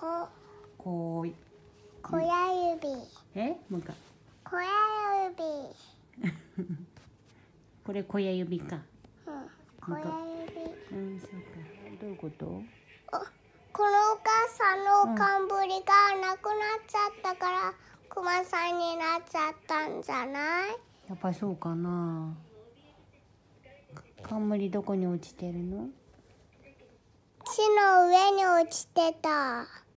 ここい小屋指えもう一回小屋指 これ小屋指かうん小屋指うんそうかどういうことこのお母さんの冠がなくなっちゃったから、うん、クマさんになっちゃったんじゃないやっぱそうかな冠どこに落ちてるの地の上に落ちてた。